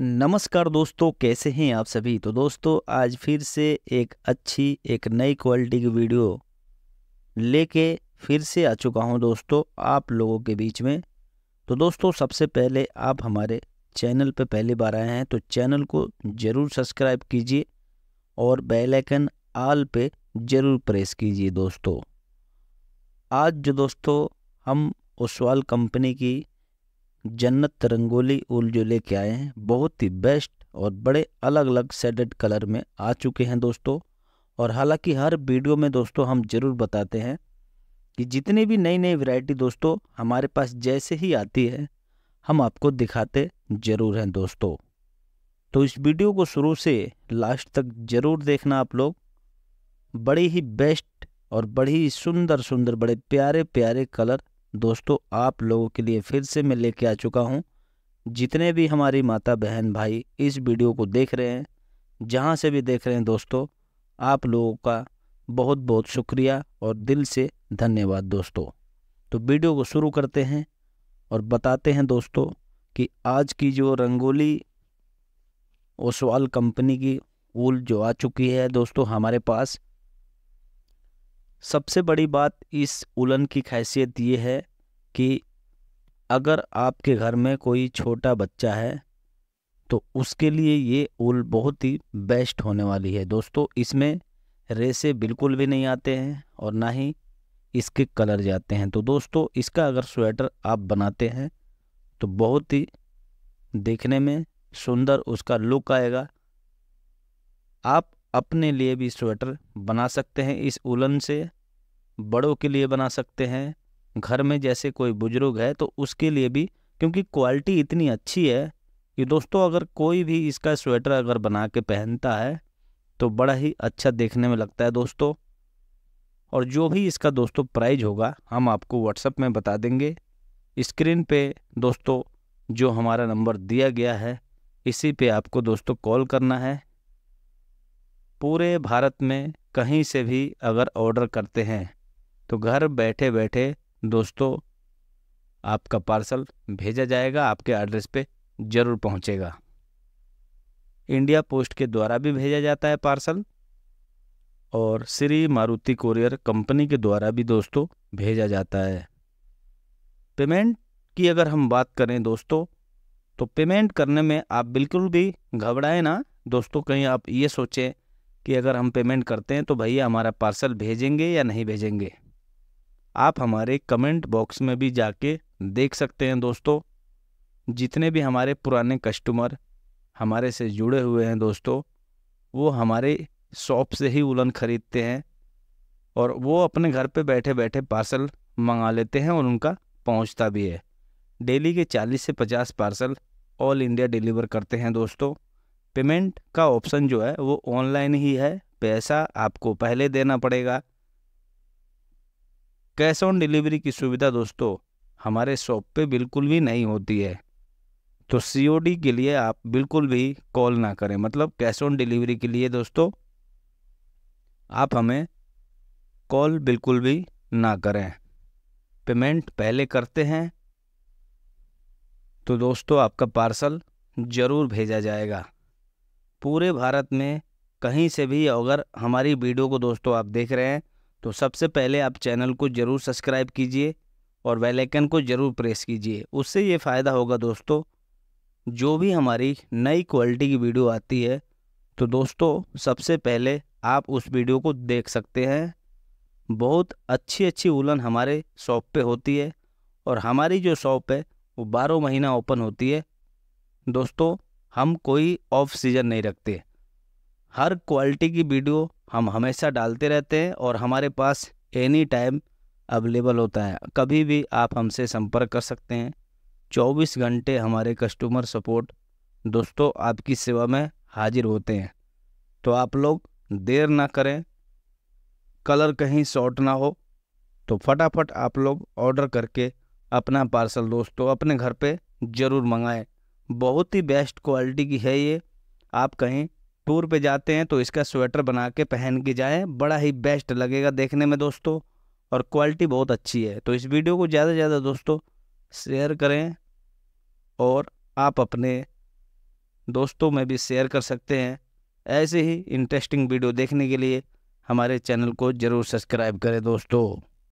नमस्कार दोस्तों कैसे हैं आप सभी तो दोस्तों आज फिर से एक अच्छी एक नई क्वालिटी की वीडियो लेके फिर से आ चुका हूं दोस्तों आप लोगों के बीच में तो दोस्तों सबसे पहले आप हमारे चैनल पर पहली बार आए हैं तो चैनल को ज़रूर सब्सक्राइब कीजिए और बेल आइकन आल पे ज़रूर प्रेस कीजिए दोस्तों आज जो दोस्तों हम उसवाल कंपनी की जन्नत रंगोली उल जो लेके आए हैं बहुत ही बेस्ट और बड़े अलग अलग सेडेड कलर में आ चुके हैं दोस्तों और हालांकि हर वीडियो में दोस्तों हम ज़रूर बताते हैं कि जितनी भी नई नई वैरायटी दोस्तों हमारे पास जैसे ही आती है हम आपको दिखाते ज़रूर हैं दोस्तों तो इस वीडियो को शुरू से लास्ट तक ज़रूर देखना आप लोग बड़ी ही बेस्ट और बड़ी ही सुंदर सुंदर बड़े प्यारे प्यारे कलर दोस्तों आप लोगों के लिए फिर से मैं लेके आ चुका हूँ जितने भी हमारी माता बहन भाई इस वीडियो को देख रहे हैं जहाँ से भी देख रहे हैं दोस्तों आप लोगों का बहुत बहुत शुक्रिया और दिल से धन्यवाद दोस्तों तो वीडियो को शुरू करते हैं और बताते हैं दोस्तों कि आज की जो रंगोली ओसवाल कंपनी की ऊल जो आ चुकी है दोस्तों हमारे पास सबसे बड़ी बात इस उलन की खैसियत ये है कि अगर आपके घर में कोई छोटा बच्चा है तो उसके लिए ये उल बहुत ही बेस्ट होने वाली है दोस्तों इसमें रेसे बिल्कुल भी नहीं आते हैं और ना ही इसके कलर जाते हैं तो दोस्तों इसका अगर स्वेटर आप बनाते हैं तो बहुत ही देखने में सुंदर उसका लुक आएगा आप अपने लिए भी स्वेटर बना सकते हैं इस उलन से बड़ों के लिए बना सकते हैं घर में जैसे कोई बुजुर्ग है तो उसके लिए भी क्योंकि क्वालिटी इतनी अच्छी है कि दोस्तों अगर कोई भी इसका स्वेटर अगर बना के पहनता है तो बड़ा ही अच्छा देखने में लगता है दोस्तों और जो भी इसका दोस्तों प्राइज होगा हम आपको व्हाट्सएप में बता देंगे स्क्रीन पे दोस्तों जो हमारा नंबर दिया गया है इसी पे आपको दोस्तों कॉल करना है पूरे भारत में कहीं से भी अगर ऑर्डर करते हैं तो घर बैठे बैठे दोस्तों आपका पार्सल भेजा जाएगा आपके एड्रेस पे ज़रूर पहुंचेगा इंडिया पोस्ट के द्वारा भी भेजा जाता है पार्सल और श्री मारुति कोरियर कंपनी के द्वारा भी दोस्तों भेजा जाता है पेमेंट की अगर हम बात करें दोस्तों तो पेमेंट करने में आप बिल्कुल भी घबराएं ना दोस्तों कहीं आप ये सोचें कि अगर हम पेमेंट करते हैं तो भैया हमारा पार्सल भेजेंगे या नहीं भेजेंगे आप हमारे कमेंट बॉक्स में भी जाके देख सकते हैं दोस्तों जितने भी हमारे पुराने कस्टमर हमारे से जुड़े हुए हैं दोस्तों वो हमारे शॉप से ही उलन ख़रीदते हैं और वो अपने घर पे बैठे बैठे पार्सल मंगा लेते हैं और उनका पहुंचता भी है डेली के 40 से 50 पार्सल ऑल इंडिया डिलीवर करते हैं दोस्तों पेमेंट का ऑप्शन जो है वो ऑनलाइन ही है पैसा आपको पहले देना पड़ेगा कैश ऑन डिलीवरी की सुविधा दोस्तों हमारे शॉप पे बिल्कुल भी नहीं होती है तो सी के लिए आप बिल्कुल भी कॉल ना करें मतलब कैश ऑन डिलीवरी के लिए दोस्तों आप हमें कॉल बिल्कुल भी ना करें पेमेंट पहले करते हैं तो दोस्तों आपका पार्सल ज़रूर भेजा जाएगा पूरे भारत में कहीं से भी अगर हमारी वीडियो को दोस्तों आप देख रहे हैं तो सबसे पहले आप चैनल को ज़रूर सब्सक्राइब कीजिए और बेल आइकन को ज़रूर प्रेस कीजिए उससे ये फ़ायदा होगा दोस्तों जो भी हमारी नई क्वालिटी की वीडियो आती है तो दोस्तों सबसे पहले आप उस वीडियो को देख सकते हैं बहुत अच्छी अच्छी उलन हमारे शॉप पे होती है और हमारी जो शॉप है वो बारह महीना ओपन होती है दोस्तों हम कोई ऑफ सीजन नहीं रखते हर क्वालिटी की वीडियो हम हमेशा डालते रहते हैं और हमारे पास एनी टाइम अवेलेबल होता है कभी भी आप हमसे संपर्क कर सकते हैं 24 घंटे हमारे कस्टमर सपोर्ट दोस्तों आपकी सेवा में हाजिर होते हैं तो आप लोग देर ना करें कलर कहीं शॉर्ट ना हो तो फटाफट आप लोग ऑर्डर करके अपना पार्सल दोस्तों अपने घर पे ज़रूर मंगाएं बहुत ही बेस्ट क्वालिटी की है ये आप कहीं टूर पे जाते हैं तो इसका स्वेटर बना के पहन के जाएं बड़ा ही बेस्ट लगेगा देखने में दोस्तों और क्वालिटी बहुत अच्छी है तो इस वीडियो को ज़्यादा से ज़्यादा दोस्तों शेयर करें और आप अपने दोस्तों में भी शेयर कर सकते हैं ऐसे ही इंटरेस्टिंग वीडियो देखने के लिए हमारे चैनल को ज़रूर सब्सक्राइब करें दोस्तों